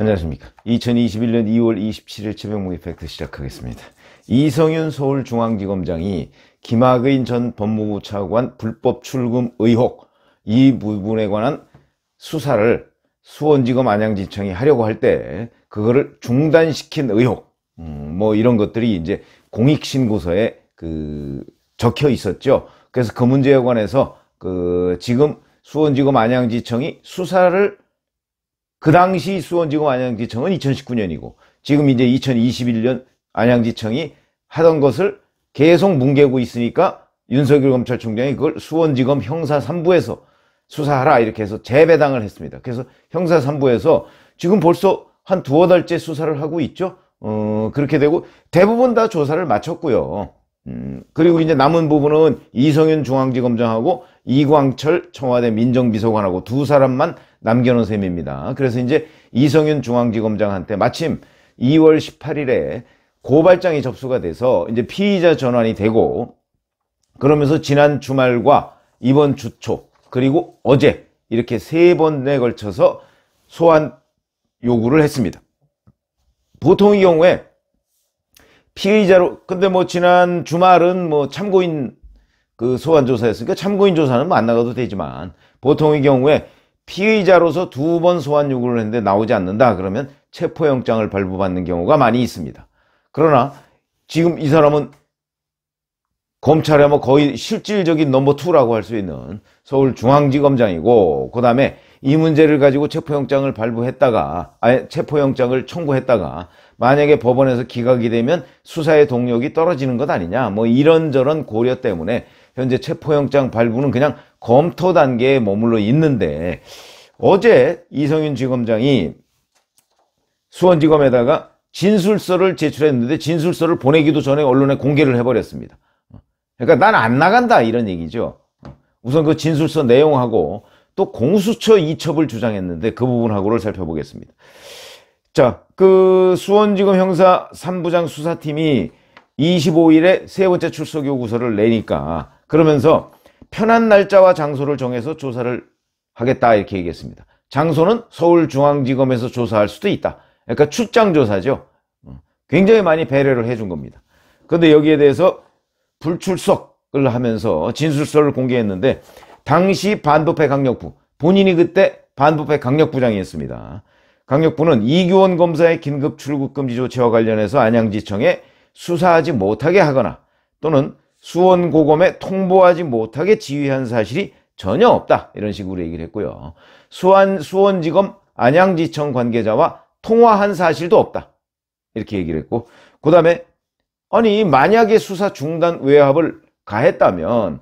안녕하십니까. 2021년 2월 27일 최병목 이펙트 시작하겠습니다. 이성윤 서울중앙지검장이 김학의 전 법무부 차관 불법 출금 의혹 이 부분에 관한 수사를 수원지검 안양지청이 하려고 할 때 그거를 중단시킨 의혹 음, 뭐 이런 것들이 이제 공익신고서에 그 적혀 있었죠. 그래서 그 문제에 관해서 그 지금 수원지검 안양지청이 수사를 그 당시 수원지검 안양지청은 2019년이고 지금 이제 2021년 안양지청이 하던 것을 계속 뭉개고 있으니까 윤석열 검찰총장이 그걸 수원지검 형사 3부에서 수사하라 이렇게 해서 재배당을 했습니다. 그래서 형사 3부에서 지금 벌써 한 두어 달째 수사를 하고 있죠. 어, 그렇게 되고 대부분 다 조사를 마쳤고요. 음, 그리고 이제 남은 부분은 이성윤 중앙지검장하고 이광철 청와대 민정비서관하고 두 사람만 남겨놓은 셈입니다. 그래서 이제 이성윤 중앙지검장한테 마침 2월 18일에 고발장이 접수가 돼서 이제 피의자 전환이 되고 그러면서 지난 주말과 이번 주 초 그리고 어제 이렇게 세 번에 걸쳐서 소환 요구를 했습니다. 보통의 경우에 피의자로 근데 뭐 지난 주말은 뭐 참고인 그 소환 조사였으니까 참고인 조사는 만 뭐 나가도 되지만 보통의 경우에 피의자로서 두 번 소환 요구를 했는데 나오지 않는다 그러면 체포영장을 발부받는 경우가 많이 있습니다. 그러나 지금 이 사람은 검찰에 뭐 거의 실질적인 넘버 투라고 할 수 있는 서울중앙지검장이고 그 다음에 이 문제를 가지고 체포영장을 발부했다가 아니 체포영장을 청구했다가 만약에 법원에서 기각이 되면 수사의 동력이 떨어지는 것 아니냐 뭐 이런저런 고려 때문에 현재 체포영장 발부는 그냥 검토 단계에 머물러 있는데 어제 이성윤 지검장이 수원지검에다가 진술서를 제출했는데 진술서를 보내기도 전에 언론에 공개를 해버렸습니다 그러니까 난 안 나간다 이런 얘기죠 우선 그 진술서 내용하고 또 공수처 이첩을 주장했는데 그 부분하고를 살펴보겠습니다. 자, 그 수원지검 형사 3부장 수사팀이 25일에 세 번째 출석 요구서를 내니까 그러면서 편한 날짜와 장소를 정해서 조사를 하겠다 이렇게 얘기했습니다. 장소는 서울중앙지검에서 조사할 수도 있다. 그러니까 출장조사죠. 음, 굉장히 많이 배려를 해준 겁니다. 그런데 여기에 대해서 불출석을 하면서 진술서를 공개했는데 당시 반부패 강력부 본인이 그때 반부패 강력부장이었습니다. 강력부는 이규원 검사의 긴급 출국 금지 조치와 관련해서 안양지청에 수사하지 못하게 하거나 또는 수원고검에 통보하지 못하게 지휘한 사실이 전혀 없다 이런 식으로 얘기를 했고요. 수원, 수원지검 안양지청 관계자와 통화한 사실도 없다 이렇게 얘기를 했고 그 다음에 아니 만약에 수사 중단 외압을 가했다면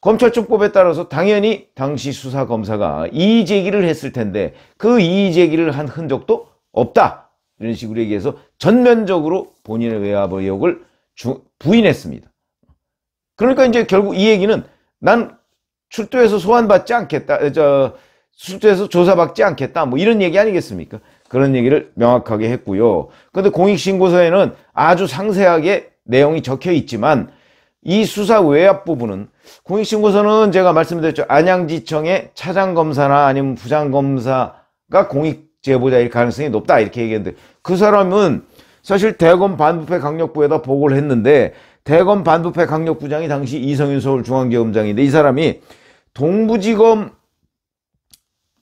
검찰청법에 따라서 당연히 당시 수사검사가 이의제기를 했을 텐데 그 이의제기를 한 흔적도 없다. 이런 식으로 얘기해서 전면적으로 본인의 외압 의혹을 주, 부인했습니다. 그러니까 이제 결국 이 얘기는 난 출두해서 소환받지 않겠다. 저, 출두해서 조사받지 않겠다. 뭐 이런 얘기 아니겠습니까? 그런 얘기를 명확하게 했고요. 그런데 공익신고서에는 아주 상세하게 내용이 적혀 있지만 이 수사 외압 부분은 공익신고서는 제가 말씀드렸죠. 안양지청의 차장검사나 아니면 부장검사가 공익제보자일 가능성이 높다 이렇게 얘기했는데 그 사람은 사실 대검 반부패 강력부에다 보고를 했는데 대검 반부패 강력부장이 당시 이성윤 서울중앙지검장인데 이 사람이 동부지검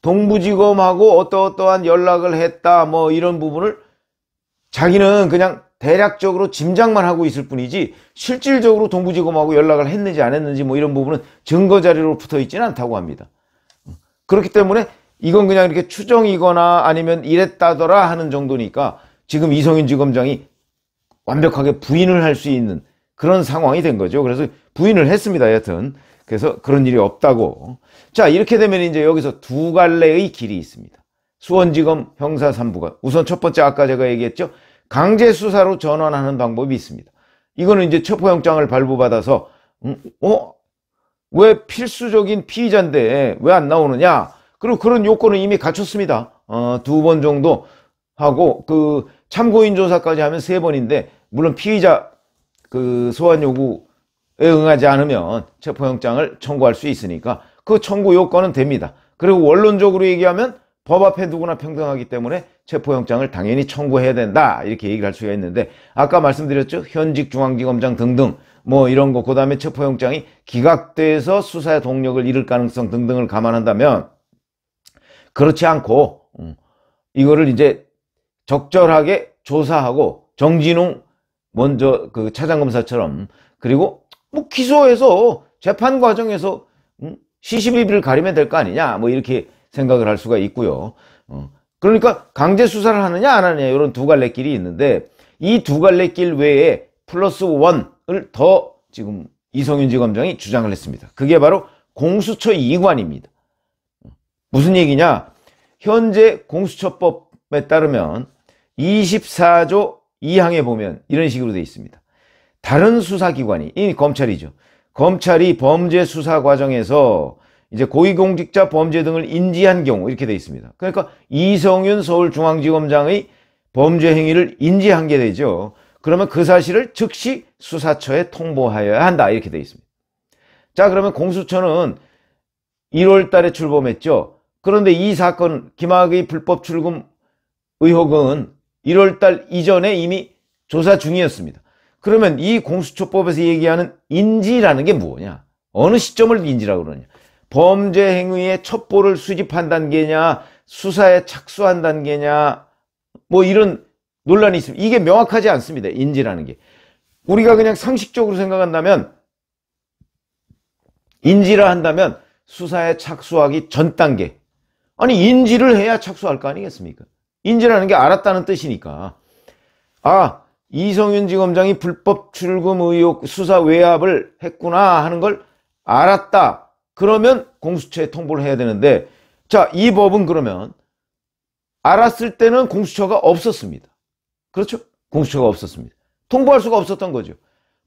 동부지검하고 어떠어떠한 연락을 했다 뭐 이런 부분을 자기는 그냥 대략적으로 짐작만 하고 있을 뿐이지 실질적으로 동부지검하고 연락을 했는지 안 했는지 뭐 이런 부분은 증거 자료로 붙어 있지는 않다고 합니다. 그렇기 때문에 이건 그냥 이렇게 추정이거나 아니면 이랬다더라 하는 정도니까 지금 이성윤 지검장이 완벽하게 부인을 할 수 있는 그런 상황이 된 거죠. 그래서 부인을 했습니다. 여튼 그래서 그런 일이 없다고. 자 이렇게 되면 이제 여기서 두 갈래의 길이 있습니다. 수원지검 형사 3부가 우선 첫 번째 아까 제가 얘기했죠. 강제 수사로 전환하는 방법이 있습니다. 이거는 이제 체포영장을 발부받아서 음, 어? 왜 필수적인 피의자인데 왜 안 나오느냐? 그리고 그런 요건은 이미 갖췄습니다. 어, 두 번 정도 하고 그 참고인 조사까지 하면 세 번인데 물론 피의자 그 소환 요구에 응하지 않으면 체포영장을 청구할 수 있으니까 그 청구 요건은 됩니다. 그리고 원론적으로 얘기하면 법 앞에 누구나 평등하기 때문에 체포영장을 당연히 청구해야 된다 이렇게 얘기를 할 수가 있는데 아까 말씀드렸죠 현직 중앙지검장 등등 뭐 이런 거그 다음에 체포영장이 기각돼서 수사의 동력을 잃을 가능성 등등을 감안한다면 그렇지 않고 음, 이거를 이제 적절하게 조사하고 정진웅 먼저 그 차장검사처럼 그리고 뭐 기소해서 재판 과정에서 음, 시시비비를 가리면 될 거 아니냐 뭐 이렇게 생각을 할 수가 있고요. 어. 그러니까 강제 수사를 하느냐 안 하느냐 이런 두 갈래 길이 있는데 이 두 갈래 길 외에 플러스 원을 더 지금 이성윤 지검장이 주장을 했습니다. 그게 바로 공수처 이관입니다. 어. 무슨 얘기냐? 현재 공수처법에 따르면 24조 2항에 보면 이런 식으로 되어 있습니다. 다른 수사기관이, 이 검찰이죠. 검찰이 범죄 수사 과정에서 이제 고위공직자 범죄 등을 인지한 경우 이렇게 돼 있습니다. 그러니까 이성윤 서울중앙지검장의 범죄 행위를 인지한 게 되죠. 그러면 그 사실을 즉시 수사처에 통보하여야 한다 이렇게 돼 있습니다. 자 그러면 공수처는 1월 달에 출범했죠. 그런데 이 사건 김학의 불법 출금 의혹은 1월 달 이전에 이미 조사 중이었습니다. 그러면 이 공수처법에서 얘기하는 인지라는 게 뭐냐? 어느 시점을 인지라고 그러냐? 범죄 행위의 첩보를 수집한 단계냐 수사에 착수한 단계냐 뭐 이런 논란이 있습니다. 이게 명확하지 않습니다. 인지라는 게. 우리가 그냥 상식적으로 생각한다면 인지라 한다면 수사에 착수하기 전 단계. 아니 인지를 해야 착수할 거 아니겠습니까? 인지라는 게 알았다는 뜻이니까. 아 이성윤 지검장이 불법 출금 의혹 수사 외압을 했구나 하는 걸 알았다. 그러면 공수처에 통보를 해야 되는데 자, 이 법은 그러면 알았을 때는 공수처가 없었습니다. 그렇죠? 공수처가 없었습니다. 통보할 수가 없었던 거죠.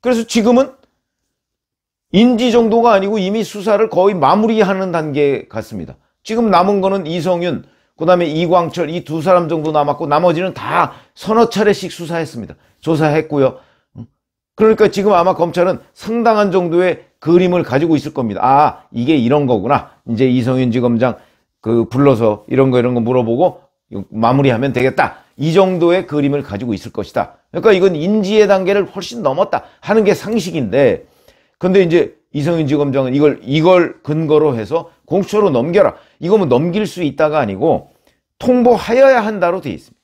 그래서 지금은 인지 정도가 아니고 이미 수사를 거의 마무리하는 단계에 갔습니다. 지금 남은 거는 이성윤, 그 다음에 이광철 이 두 사람 정도 남았고 나머지는 다 서너 차례씩 수사했습니다. 조사했고요. 그러니까 지금 아마 검찰은 상당한 정도의 그림을 가지고 있을 겁니다. 아, 이게 이런 거구나. 이제 이성윤 지검장 그 불러서 이런 거 이런 거 물어보고 마무리하면 되겠다. 이 정도의 그림을 가지고 있을 것이다. 그러니까 이건 인지의 단계를 훨씬 넘었다 하는 게 상식인데 근데 이제 이성윤 지검장은 이걸 이걸 근거로 해서 공수처로 넘겨라. 이거면 뭐 넘길 수 있다가 아니고 통보하여야 한다로 돼 있습니다.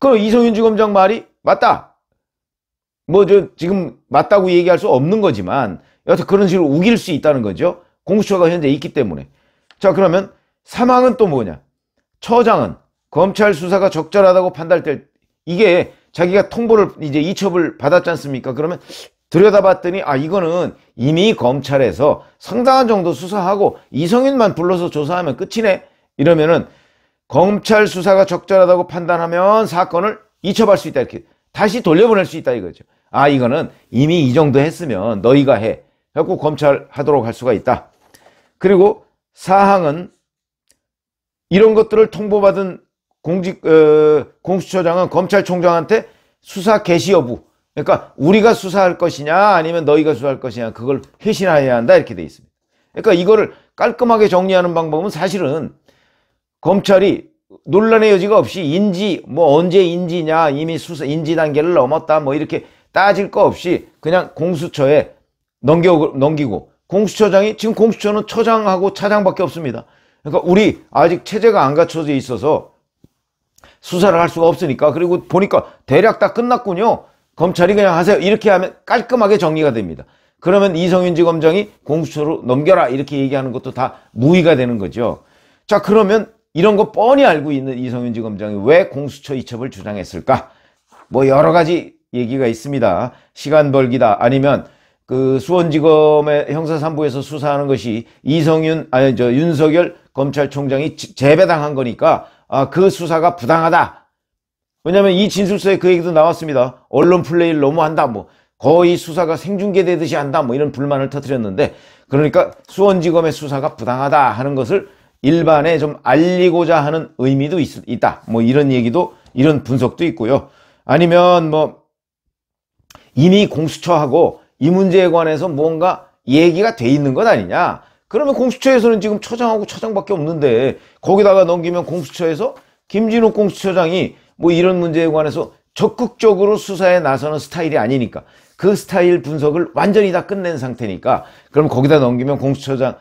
그럼 이성윤 지검장 말이 맞다. 뭐저 지금 맞다고 얘기할 수 없는 거지만 여하튼 그런 식으로 우길 수 있다는 거죠. 공수처가 현재 있기 때문에. 자 그러면 사망은 또 뭐냐. 처장은 검찰 수사가 적절하다고 판단할때 이게 자기가 통보를 이제 이첩을 받았지 않습니까? 그러면 들여다봤더니 아 이거는 이미 검찰에서 상당한 정도 수사하고 이성인만 불러서 조사하면 끝이네 이러면은 검찰 수사가 적절하다고 판단하면 사건을 이첩할 수 있다 이렇게 다시 돌려보낼 수 있다 이거죠. 아 이거는 이미 이 정도 했으면 너희가 해. 자꾸 검찰하도록 할 수가 있다. 그리고 사항은 이런 것들을 통보받은 공직 어, 공수처장은 검찰총장한테 수사 개시 여부 그러니까 우리가 수사할 것이냐 아니면 너희가 수사할 것이냐 그걸 회신해야 한다 이렇게 돼 있습니다. 그러니까 이거를 깔끔하게 정리하는 방법은 사실은 검찰이 논란의 여지가 없이 인지 뭐 언제 인지냐 이미 수사 인지 단계를 넘었다 뭐 이렇게 따질 거 없이 그냥 공수처에 넘겨, 넘기고 공수처장이 지금 공수처는 처장하고 차장밖에 없습니다. 그러니까 우리 아직 체제가 안 갖춰져 있어서 수사를 할 수가 없으니까 그리고 보니까 대략 다 끝났군요. 검찰이 그냥 하세요. 이렇게 하면 깔끔하게 정리가 됩니다. 그러면 이성윤지 검장이 공수처로 넘겨라 이렇게 얘기하는 것도 다 무의가 되는 거죠. 자 그러면 이런 거 뻔히 알고 있는 이성윤지 검장이 왜 공수처 이첩을 주장했을까? 뭐 여러 가지 얘기가 있습니다. 시간 벌기다 아니면 그 수원지검의 형사삼부에서 수사하는 것이 이성윤 아니 저 윤석열 검찰총장이 재배당한 거니까 아, 그 수사가 부당하다. 왜냐하면 이 진술서에 그 얘기도 나왔습니다. 언론 플레이를 너무 한다. 뭐 거의 수사가 생중계되듯이 한다. 뭐 이런 불만을 터뜨렸는데 그러니까 수원지검의 수사가 부당하다 하는 것을 일반에 좀 알리고자 하는 의미도 있, 있다. 뭐 이런 얘기도 이런 분석도 있고요. 아니면 뭐 이미 공수처하고 이 문제에 관해서 뭔가 얘기가 돼 있는 것 아니냐 그러면 공수처에서는 지금 처장하고 처장밖에 없는데 거기다가 넘기면 공수처에서 김진욱 공수처장이 뭐 이런 문제에 관해서 적극적으로 수사에 나서는 스타일이 아니니까 그 스타일 분석을 완전히 다 끝낸 상태니까 그럼 거기다 넘기면 공수처장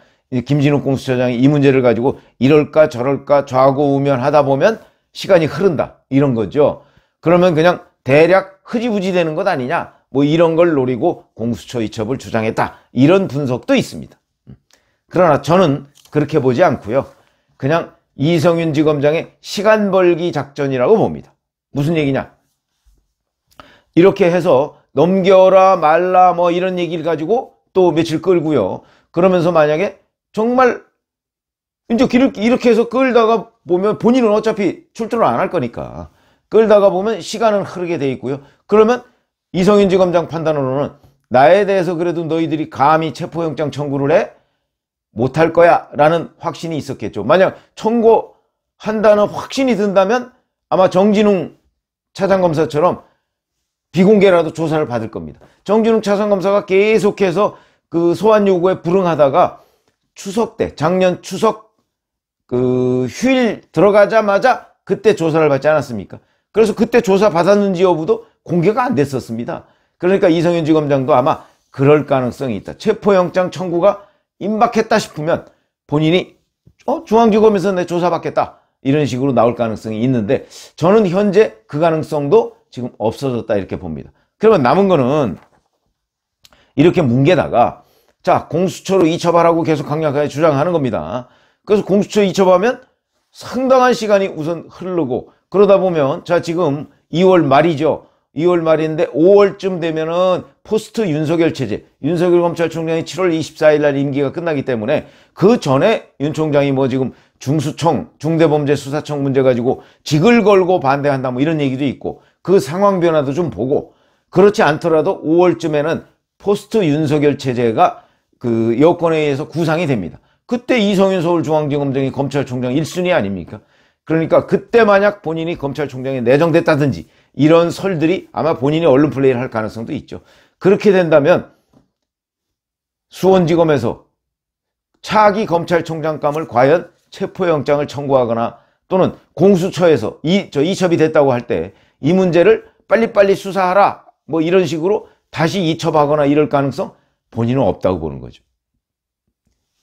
김진욱 공수처장이 이 문제를 가지고 이럴까 저럴까 좌고우면 하다 보면 시간이 흐른다 이런 거죠 그러면 그냥 대략 흐지부지 되는 것 아니냐 뭐 이런 걸 노리고 공수처 이첩을 주장했다 이런 분석도 있습니다. 음. 그러나 저는 그렇게 보지 않고요. 그냥 이성윤 지검장의 시간 벌기 작전이라고 봅니다. 무슨 얘기냐? 이렇게 해서 넘겨라 말라 뭐 이런 얘기를 가지고 또 며칠 끌고요. 그러면서 만약에 정말 이제 길을 이렇게 해서 끌다가 보면 본인은 어차피 출두를 안 할 거니까 끌다가 보면 시간은 흐르게 돼 있고요. 그러면 이성윤 지검장 판단으로는 나에 대해서 그래도 너희들이 감히 체포영장 청구를 해? 못할 거야 라는 확신이 있었겠죠. 만약 청구한다는 확신이 든다면 아마 정진웅 차장검사처럼 비공개라도 조사를 받을 겁니다. 정진웅 차장검사가 계속해서 그 소환 요구에 불응하다가 추석 때 작년 추석 그 휴일 들어가자마자 그때 조사를 받지 않았습니까? 그래서 그때 조사 받았는지 여부도 공개가 안 됐었습니다. 그러니까 이성현 지검장도 아마 그럴 가능성이 있다. 체포영장 청구가 임박했다 싶으면 본인이 어, 중앙지검에서 내 조사받겠다 이런 식으로 나올 가능성이 있는데 저는 현재 그 가능성도 지금 없어졌다 이렇게 봅니다. 그러면 남은 거는 이렇게 뭉개다가 자 공수처로 이첩하라고 계속 강력하게 주장하는 겁니다. 그래서 공수처 이첩하면 상당한 시간이 우선 흐르고 그러다 보면 자 지금 2월 말이죠. 2월 말인데 5월쯤 되면은 포스트 윤석열 체제 윤석열 검찰총장이 7월 24일 날 임기가 끝나기 때문에 그 전에 윤 총장이 뭐 지금 중수청 중대범죄수사청 문제 가지고 직을 걸고 반대한다 뭐 이런 얘기도 있고 그 상황 변화도 좀 보고 그렇지 않더라도 5월쯤에는 포스트 윤석열 체제가 그 여권에 의해서 구상이 됩니다. 그때 이성윤 서울중앙지검장이 검찰총장 1순위 아닙니까? 그러니까 그때 만약 본인이 검찰총장에 내정됐다든지 이런 설들이 아마 본인이 얼른 플레이를 할 가능성도 있죠. 그렇게 된다면 수원지검에서 차기 검찰총장감을 과연 체포영장을 청구하거나 또는 공수처에서 이, 저 이첩이 됐다고 할 때 이 문제를 빨리빨리 수사하라 뭐 이런 식으로 다시 이첩하거나 이럴 가능성 본인은 없다고 보는 거죠.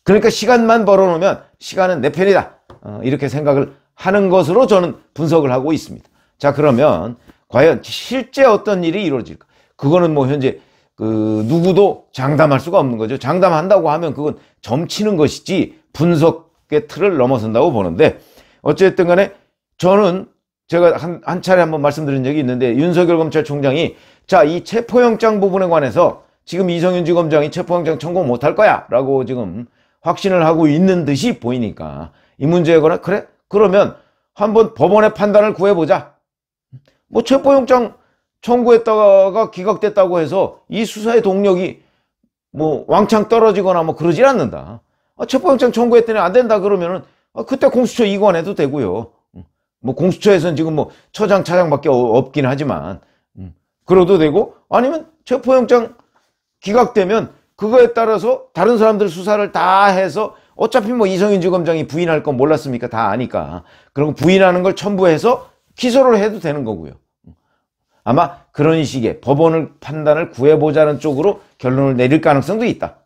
그러니까 시간만 벌어놓으면 시간은 내 편이다 어, 이렇게 생각을 하는 것으로 저는 분석을 하고 있습니다. 자 그러면 과연 실제 어떤 일이 이루어질까? 그거는 뭐 현재 그 누구도 장담할 수가 없는 거죠. 장담한다고 하면 그건 점치는 것이지 분석의 틀을 넘어선다고 보는데 어쨌든 간에 저는 제가 한, 한 차례 한번 말씀드린 적이 있는데 윤석열 검찰총장이 자, 이 체포영장 부분에 관해서 지금 이성윤 지검장이 체포영장 청구 못할 거야 라고 지금 확신을 하고 있는 듯이 보이니까 이 문제에 관해 그래? 그러면 한번 법원의 판단을 구해보자 뭐 체포영장 청구했다가 기각됐다고 해서 이 수사의 동력이 뭐 왕창 떨어지거나 뭐 그러질 않는다. 아, 체포영장 청구했더니 안 된다 그러면은 아, 그때 공수처 이관해도 되고요. 음. 뭐 공수처에서는 지금 뭐 처장 차장밖에 없긴 하지만 음, 그래도 되고 아니면 체포영장 기각되면 그거에 따라서 다른 사람들 수사를 다 해서 어차피 뭐 이성윤 지검장이 부인할 건 몰랐습니까? 다 아니까. 그럼 부인하는 걸 첨부해서 기소를 해도 되는 거고요. 아마 그런 식의 법원을 판단을 구해보자는 쪽으로 결론을 내릴 가능성도 있다.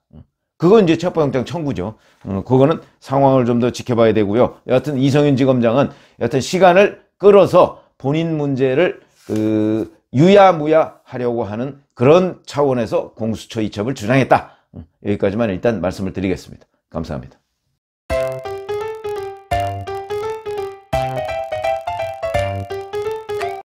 그건 이제 체포영장 청구죠. 어, 그거는 상황을 좀 더 지켜봐야 되고요. 여하튼 이성윤 지검장은 여하튼 시간을 끌어서 본인 문제를 그 유야무야 하려고 하는 그런 차원에서 공수처 이첩을 주장했다. 음, 여기까지만 일단 말씀을 드리겠습니다. 감사합니다.